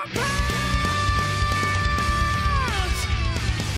my pain!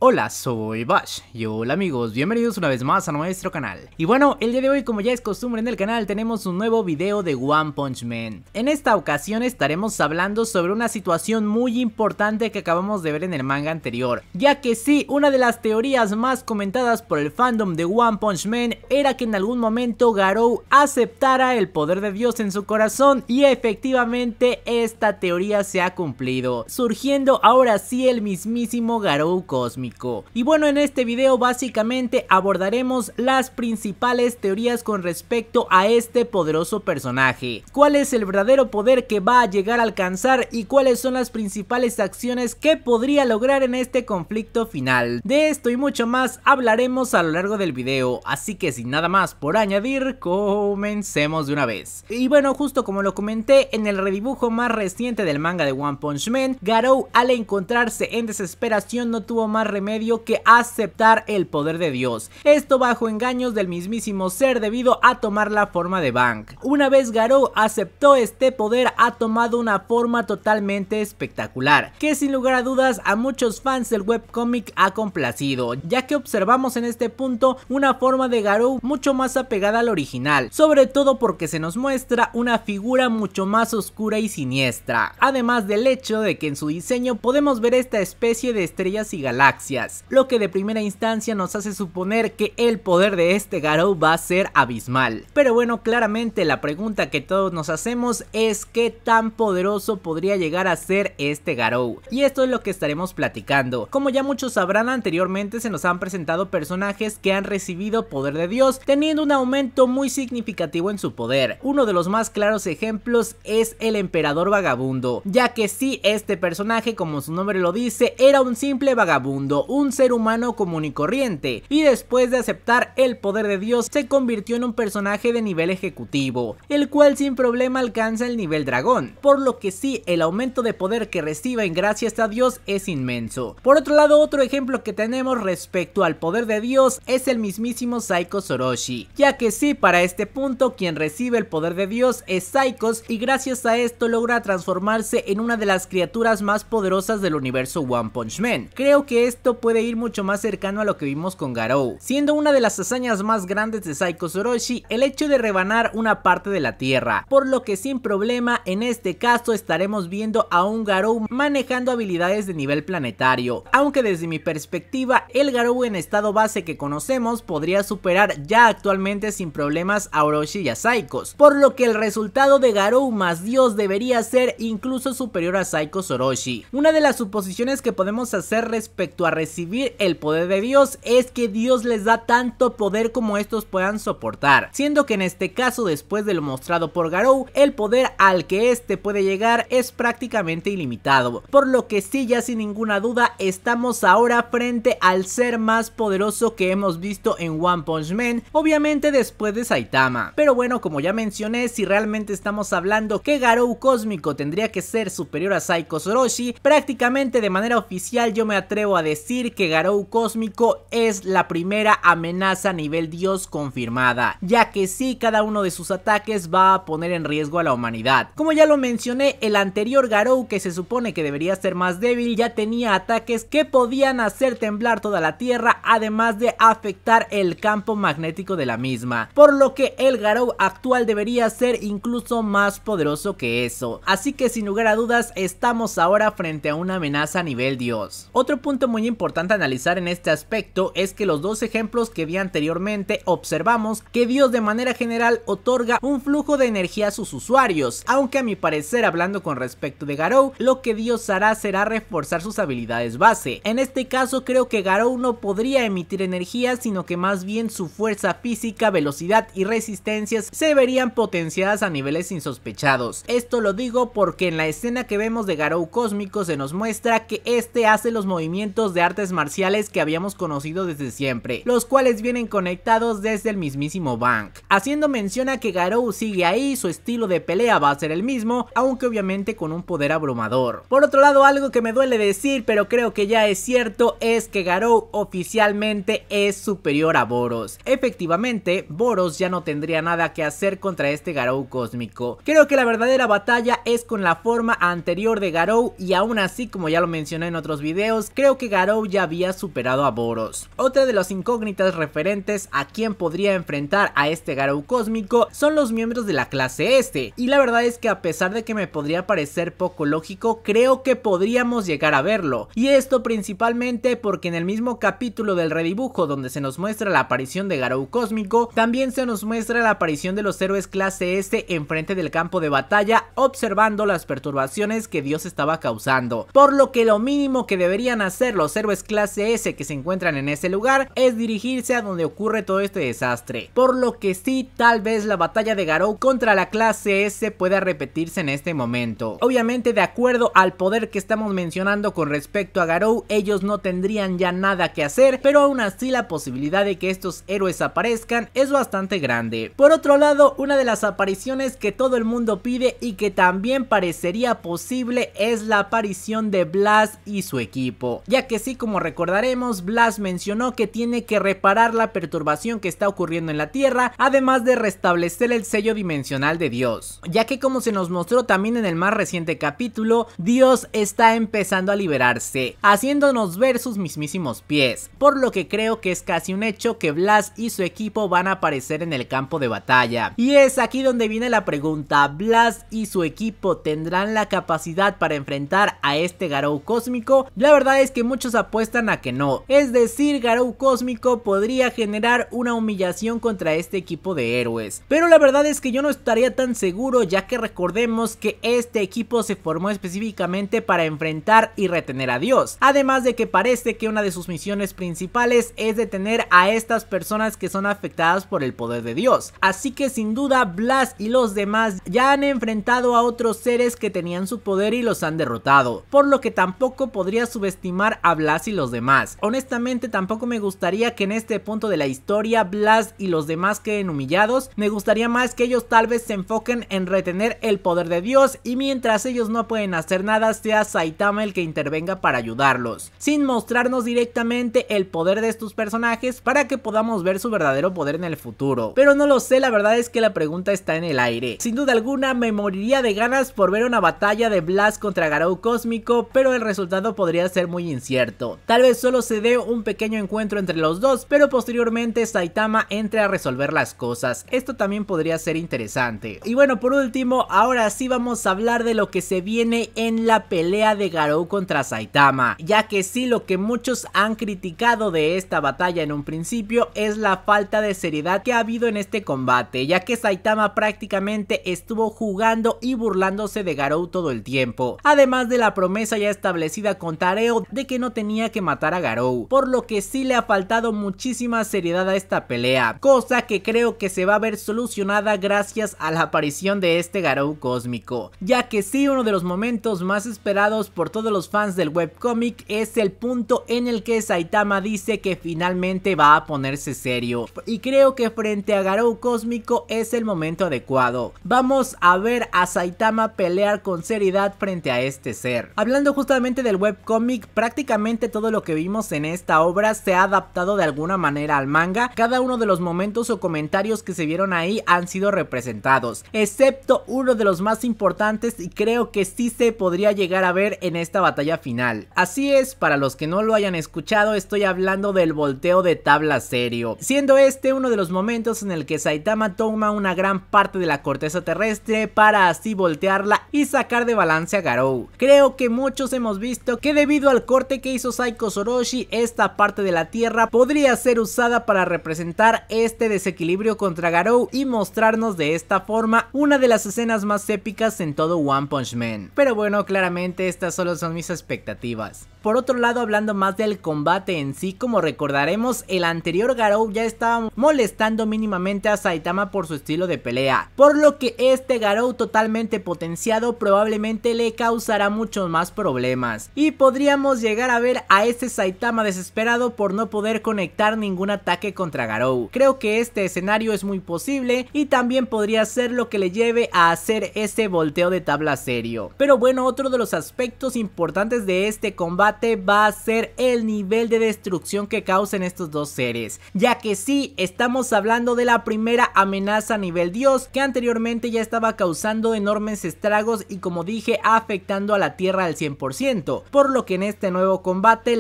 Hola, soy Bash y hola amigos, bienvenidos una vez más a nuestro canal. Y bueno, el día de hoy como ya es costumbre en el canal tenemos un nuevo video de One Punch Man. En esta ocasión estaremos hablando sobre una situación muy importante que acabamos de ver en el manga anterior, ya que sí, una de las teorías más comentadas por el fandom de One Punch Man era que en algún momento Garou aceptara el poder de Dios en su corazón y efectivamente esta teoría se ha cumplido, surgiendo ahora sí el mismísimo Garou cósmico. Y bueno, en este video básicamente abordaremos las principales teorías con respecto a este poderoso personaje. ¿Cuál es el verdadero poder que va a llegar a alcanzar y cuáles son las principales acciones que podría lograr en este conflicto final? De esto y mucho más hablaremos a lo largo del video, así que sin nada más por añadir, comencemos de una vez. Y bueno, justo como lo comenté en el redibujo más reciente del manga de One Punch Man, Garou al encontrarse en desesperación no tuvo más remedio medio que aceptar el poder de Dios. Esto bajo engaños del mismísimo ser debido a tomar la forma de Bank. Una vez Garou aceptó este poder ha tomado una forma totalmente espectacular, que sin lugar a dudas a muchos fans del webcomic ha complacido, ya que observamos en este punto una forma de Garou mucho más apegada al original, sobre todo porque se nos muestra una figura mucho más oscura y siniestra, además del hecho de que en su diseño podemos ver esta especie de estrellas y galaxias lo que de primera instancia nos hace suponer que el poder de este Garou va a ser abismal. Pero bueno, claramente la pregunta que todos nos hacemos es qué tan poderoso podría llegar a ser este Garou. Y esto es lo que estaremos platicando. Como ya muchos sabrán, anteriormente se nos han presentado personajes que han recibido poder de Dios, teniendo un aumento muy significativo en su poder. Uno de los más claros ejemplos es el emperador vagabundo, ya que sí, este personaje, como su nombre lo dice, era un simple vagabundo un ser humano común y corriente, y después de aceptar el poder de Dios se convirtió en un personaje de nivel ejecutivo, el cual sin problema alcanza el nivel dragón, por lo que sí, el aumento de poder que en gracias a Dios es inmenso. Por otro lado, otro ejemplo que tenemos respecto al poder de Dios es el mismísimo Saiko Soroshi, ya que sí, para este punto quien recibe el poder de Dios es Saikos y gracias a esto logra transformarse en una de las criaturas más poderosas del universo One Punch Man. Creo que este puede ir mucho más cercano a lo que vimos con Garou, siendo una de las hazañas más grandes de Saikos Orochi el hecho de rebanar una parte de la tierra, por lo que sin problema en este caso estaremos viendo a un Garou manejando habilidades de nivel planetario, aunque desde mi perspectiva el Garou en estado base que conocemos podría superar ya actualmente sin problemas a Orochi y a Saikos, por lo que el resultado de Garou más Dios debería ser incluso superior a Saikos Orochi. Una de las suposiciones que podemos hacer respecto a recibir el poder de Dios es que Dios les da tanto poder como estos puedan soportar, siendo que en este caso después de lo mostrado por Garou, el poder al que este puede llegar es prácticamente ilimitado, por lo que sí ya sin ninguna duda estamos ahora frente al ser más poderoso que hemos visto en One Punch Man, obviamente después de Saitama. Pero bueno, como ya mencioné, si realmente estamos hablando que Garou Cósmico tendría que ser superior a Saiko Soroshi, prácticamente de manera oficial yo me atrevo a decir que Garou Cósmico es la primera amenaza a nivel dios confirmada, ya que si cada uno de sus ataques va a poner en riesgo a la humanidad. Como ya lo mencioné, el anterior Garou que se supone que debería ser más débil ya tenía ataques que podían hacer temblar toda la tierra además de afectar el campo magnético de la misma, por lo que el Garou actual debería ser incluso más poderoso que eso, así que sin lugar a dudas estamos ahora frente a una amenaza a nivel dios. Otro punto muy importante analizar en este aspecto es que los dos ejemplos que vi anteriormente observamos que Dios de manera general otorga un flujo de energía a sus usuarios, aunque a mi parecer hablando con respecto de Garou, lo que Dios hará será reforzar sus habilidades base. En este caso creo que Garou no podría emitir energía, sino que más bien su fuerza física, velocidad y resistencias se verían potenciadas a niveles insospechados. Esto lo digo porque en la escena que vemos de Garou cósmico se nos muestra que este hace los movimientos de artes marciales que habíamos conocido desde siempre, los cuales vienen conectados desde el mismísimo Bank. Haciendo mención a que Garou sigue ahí, su estilo de pelea va a ser el mismo, aunque obviamente con un poder abrumador. Por otro lado, algo que me duele decir, pero creo que ya es cierto, es que Garou oficialmente es superior a Boros. Efectivamente, Boros ya no tendría nada que hacer contra este Garou cósmico. Creo que la verdadera batalla es con la forma anterior de Garou y aún así, como ya lo mencioné en otros videos, creo que Garou ya había superado a Boros. Otra de las incógnitas referentes a quien podría enfrentar a este Garou cósmico son los miembros de la clase este, y la verdad es que a pesar de que me podría parecer poco lógico, creo que podríamos llegar a verlo, y esto principalmente porque en el mismo capítulo del redibujo donde se nos muestra la aparición de Garou cósmico, también se nos muestra la aparición de los héroes clase este enfrente del campo de batalla observando las perturbaciones que Dios estaba causando, por lo que lo mínimo que deberían hacer los héroes clase S que se encuentran en ese lugar es dirigirse a donde ocurre todo este desastre, por lo que sí tal vez la batalla de Garou contra la clase S pueda repetirse en este momento. Obviamente de acuerdo al poder que estamos mencionando con respecto a Garou, ellos no tendrían ya nada que hacer, pero aún así la posibilidad de que estos héroes aparezcan es bastante grande. Por otro lado, una de las apariciones que todo el mundo pide y que también parecería posible es la aparición de Blas y su equipo, ya que sí, como recordaremos, Blas mencionó que tiene que reparar la perturbación que está ocurriendo en la Tierra, además de restablecer el sello dimensional de Dios, ya que como se nos mostró también en el más reciente capítulo, Dios está empezando a liberarse, haciéndonos ver sus mismísimos pies, por lo que creo que es casi un hecho que Blas y su equipo van a aparecer en el campo de batalla. Y es aquí donde viene la pregunta, ¿Blas y su equipo tendrán la capacidad para enfrentar a este Garou cósmico? La verdad es que muchos apuestan a que no. Es decir, Garou Cósmico podría generar una humillación contra este equipo de héroes. Pero la verdad es que yo no estaría tan seguro ya que recordemos que este equipo se formó específicamente para enfrentar y retener a Dios. Además de que parece que una de sus misiones principales es detener a estas personas que son afectadas por el poder de Dios. Así que sin duda Blas y los demás ya han enfrentado a otros seres que tenían su poder y los han derrotado. Por lo que tampoco podría subestimar a Blas y los demás. Honestamente tampoco me gustaría que en este punto de la historia Blas y los demás queden humillados, me gustaría más que ellos tal vez se enfoquen en retener el poder de Dios y mientras ellos no pueden hacer nada sea Saitama el que intervenga para ayudarlos, sin mostrarnos directamente el poder de estos personajes para que podamos ver su verdadero poder en el futuro. Pero no lo sé, la verdad es que la pregunta está en el aire. Sin duda alguna me moriría de ganas por ver una batalla de Blas contra Garou Cósmico, pero el resultado podría ser muy incierto. Tal vez solo se dé un pequeño encuentro entre los dos, pero posteriormente Saitama entre a resolver las cosas. Esto también podría ser interesante. Y bueno, por último, ahora sí vamos a hablar de lo que se viene en la pelea de Garou contra Saitama, ya que sí lo que muchos han criticado de esta batalla en un principio es la falta de seriedad que ha habido en este combate, ya que Saitama prácticamente estuvo jugando y burlándose de Garou todo el tiempo, además de la promesa ya establecida con Tareo de que no tenía tenía que matar a Garou, por lo que sí le ha faltado muchísima seriedad a esta pelea, cosa que creo que se va a ver solucionada gracias a la aparición de este Garou cósmico, ya que sí uno de los momentos más esperados por todos los fans del webcómic es el punto en el que Saitama dice que finalmente va a ponerse serio, y creo que frente a Garou cósmico es el momento adecuado. Vamos a ver a Saitama pelear con seriedad frente a este ser. Hablando justamente del webcómic, prácticamente todo lo que vimos en esta obra se ha adaptado de alguna manera al manga, cada uno de los momentos o comentarios que se vieron ahí han sido representados, excepto uno de los más importantes y creo que sí se podría llegar a ver en esta batalla final. Así es, para los que no lo hayan escuchado, estoy hablando del volteo de tabla serio, siendo este uno de los momentos en el que Saitama toma una gran parte de la corteza terrestre para así voltearla y sacar de balance a Garou. Creo que muchos hemos visto que debido al corte que hizo Saiko Soroshi, esta parte de la Tierra podría ser usada para representar este desequilibrio contra Garou y mostrarnos de esta forma una de las escenas más épicas en todo One Punch Man. Pero bueno, claramente estas solo son mis expectativas. Por otro lado, hablando más del combate en sí, como recordaremos, el anterior Garou ya estaba molestando mínimamente a Saitama por su estilo de pelea, por lo que este Garou totalmente potenciado probablemente le causará muchos más problemas, y podríamos llegar a ver a este Saitama desesperado por no poder conectar ningún ataque contra Garou. Creo que este escenario es muy posible y también podría ser lo que le lleve a hacer este volteo de tabla serio. Pero bueno, otro de los aspectos importantes de este combate va a ser el nivel de destrucción que causen estos dos seres, ya que sí, estamos hablando de la primera amenaza a nivel dios que anteriormente ya estaba causando enormes estragos y como dije afectando a la tierra al 100%, por lo que en este nuevo combate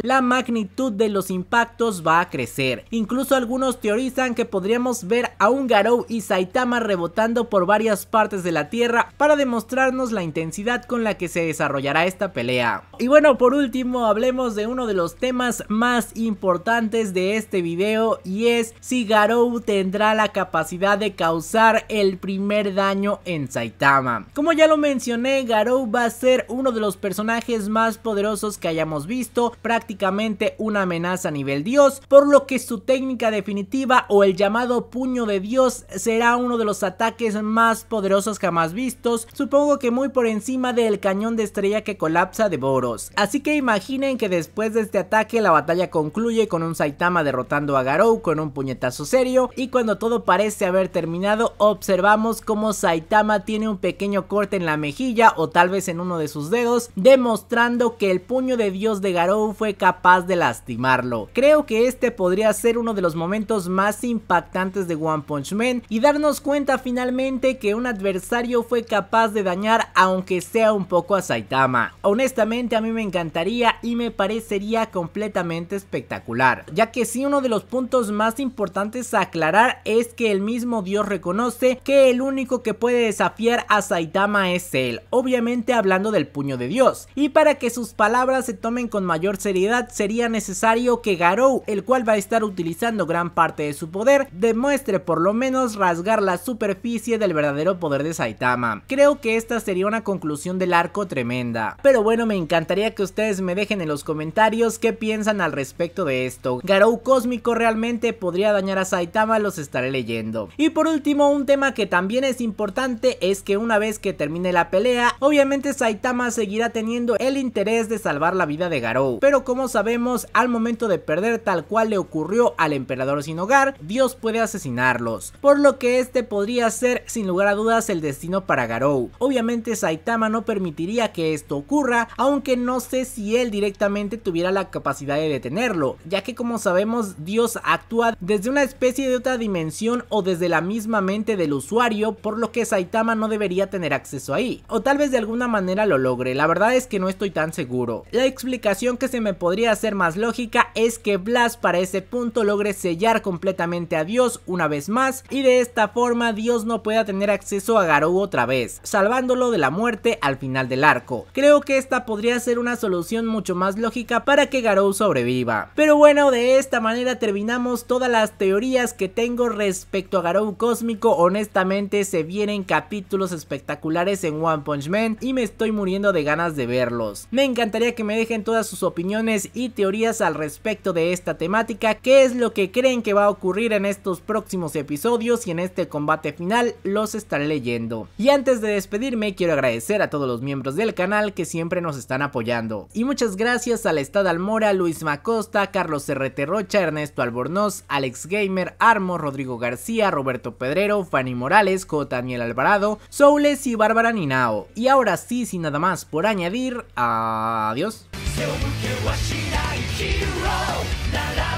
la magnitud de los impactos va a crecer. Incluso algunos teorizan que podríamos ver a un Garou y Saitama rebotando por varias partes de la Tierra para demostrarnos la intensidad con la que se desarrollará esta pelea. Y bueno, por último, hablemos de uno de los temas más importantes de este video y es si Garou tendrá la capacidad de causar el primer daño en Saitama. Como ya lo mencioné, Garou va a ser uno de los personajes más poderosos que hayamos visto prácticamente una amenaza a nivel dios, por lo que su técnica definitiva o el llamado puño de dios será uno de los ataques más poderosos jamás vistos, supongo que muy por encima del cañón de estrella que colapsa de Boros. Así que imaginen que después de este ataque la batalla concluye con un Saitama derrotando a Garou con un puñetazo serio y cuando todo parece haber terminado observamos como Saitama tiene un pequeño corte en la mejilla o tal vez en uno de sus dedos demostrando que el puño de dios de Garou fue capaz de lastimarlo. Creo que este podría ser uno de los momentos más impactantes de One Punch Man y darnos cuenta finalmente que un adversario fue capaz de dañar aunque sea un poco a Saitama. Honestamente a mí me encantaría y me parecería completamente espectacular, ya que si uno de los puntos más importantes a aclarar es que el mismo dios reconoce que el único que puede desafiar a Saitama es él, obviamente hablando del puño de dios, y para que sus palabras se tomen con mayor seriedad sería necesario que Garou, el cual va a estar utilizando gran parte de su poder, demuestre por lo menos rasgar la superficie del verdadero poder de Saitama. Creo que esta sería una conclusión del arco tremenda. Pero bueno, me encantaría que ustedes me dejen en los comentarios qué piensan al respecto de esto. Garou Cósmico realmente podría dañar a Saitama, los estaré leyendo. Y por último, un tema que también es importante es que una vez que termine la pelea, obviamente Saitama seguirá teniendo el interés de salvar la vida de Garou. Pero como sabemos, al momento de perder tal cual le ocurrió al emperador sin hogar, Dios puede asesinarlos, por lo que este podría ser sin lugar a dudas el destino para Garou. Obviamente Saitama no permitiría que esto ocurra, aunque no sé si él directamente tuviera la capacidad de detenerlo, ya que como sabemos Dios actúa desde una especie de otra dimensión o desde la misma mente del usuario, por lo que Saitama no debería tener acceso ahí, o tal vez de alguna manera lo logre, la verdad es que no estoy tan seguro. La explicación que se me podría hacer más lógica es que Blast para ese punto logre sellar completamente a Dios una vez más y de esta forma Dios no pueda tener acceso a Garou otra vez, salvándolo de la muerte al final del arco. Creo que esta podría ser una solución mucho más lógica para que Garou sobreviva. Pero bueno, de esta manera terminamos todas las teorías que tengo respecto a Garou Cósmico. Honestamente se vienen capítulos espectaculares en One Punch Man y me estoy muriendo de ganas de verlos. Me encantaría que me dejen todas sus opiniones opiniones y teorías al respecto de esta temática, qué es lo que creen que va a ocurrir en estos próximos episodios y en este combate final los estaré leyendo. Y antes de despedirme quiero agradecer a todos los miembros del canal que siempre nos están apoyando. Y muchas gracias a Estado Almora, Luis Macosta, Carlos R.T. Rocha, Ernesto Albornoz, Alex Gamer, Armo, Rodrigo García, Roberto Pedrero, Fanny Morales, J. Daniel Alvarado, Soules y Bárbara Ninao. Y ahora sí, sin nada más por añadir, adiós. 背を向けはしないヒーローなら